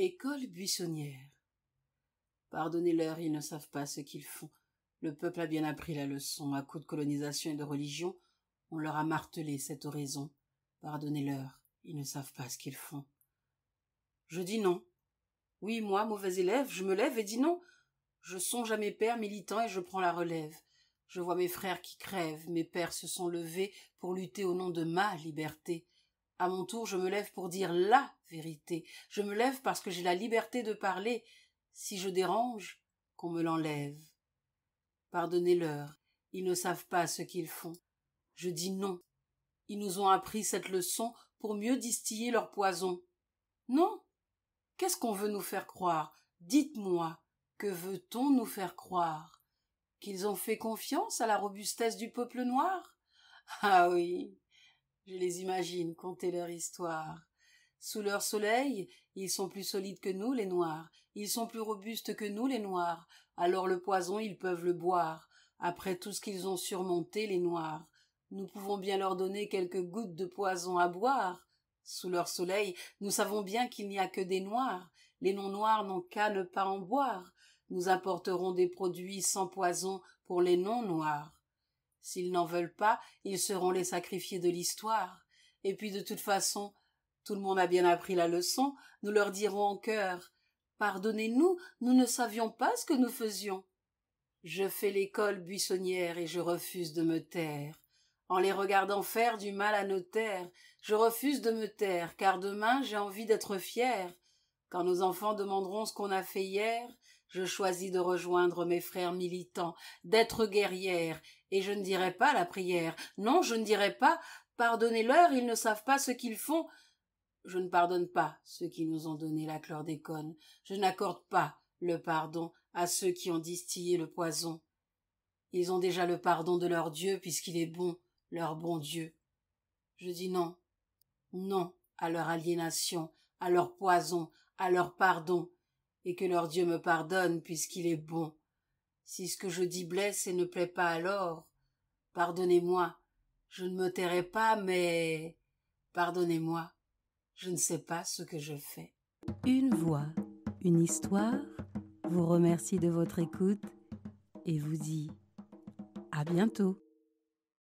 École buissonnière. Pardonnez-leur, ils ne savent pas ce qu'ils font. Le peuple a bien appris la leçon à coups de colonisation et de religion. On leur a martelé cette oraison. Pardonnez-leur, ils ne savent pas ce qu'ils font. Je dis non. Oui, moi, mauvais élève, je me lève et dis non. Je songe à mes pères militants et je prends la relève. Je vois mes frères qui crèvent, mes pères se sont levés pour lutter au nom de ma liberté. À mon tour, je me lève pour dire LA vérité. Je me lève parce que j'ai la liberté de parler. Si je dérange, qu'on me l'enlève. Pardonnez-leur. Ils ne savent pas ce qu'ils font. Je dis non. Ils nous ont appris cette leçon pour mieux distiller leur poison. Non. Qu'est-ce qu'on veut nous faire croire? Dites-moi, que veut-on nous faire croire? Qu'ils ont fait confiance à la robustesse du peuple noir? Ah oui. Je les imagine conter leur histoire. Sous leur soleil, ils sont plus solides que nous, les noirs. Ils sont plus robustes que nous, les noirs. Alors le poison, ils peuvent le boire. Après tout ce qu'ils ont surmonté, les noirs. Nous pouvons bien leur donner quelques gouttes de poison à boire. Sous leur soleil, nous savons bien qu'il n'y a que des noirs. Les non-noirs n'ont qu'à ne pas en boire. Nous apporterons des produits sans poison pour les non-noirs. S'ils n'en veulent pas, ils seront les sacrifiés de l'histoire. Et puis de toute façon, tout le monde a bien appris la leçon, nous leur dirons en cœur Pardonnez-nous, nous ne savions pas ce que nous faisions. Je fais l'école buissonnière et je refuse de me taire. En les regardant faire du mal à nos terres, je refuse de me taire, car demain j'ai envie d'être fière. Quand nos enfants demanderont ce qu'on a fait hier, je choisis de rejoindre mes frères militants, d'être guerrière, et je ne dirai pas la prière. Non, je ne dirai pas pardonnez-leur, ils ne savent pas ce qu'ils font. Je ne pardonne pas ceux qui nous ont donné la chlordécone. Je n'accorde pas le pardon à ceux qui ont distillé le poison. Ils ont déjà le pardon de leur Dieu puisqu'il est bon, leur bon Dieu. Je dis non, non à leur aliénation, à leur poison, à leur pardon, et que leur Dieu me pardonne puisqu'il est bon. Si ce que je dis blesse et ne plaît pas alors, pardonnez-moi, je ne me tairai pas, mais pardonnez-moi, je ne sais pas ce que je fais. Une voix, une histoire, vous remercie de votre écoute et vous dit à bientôt.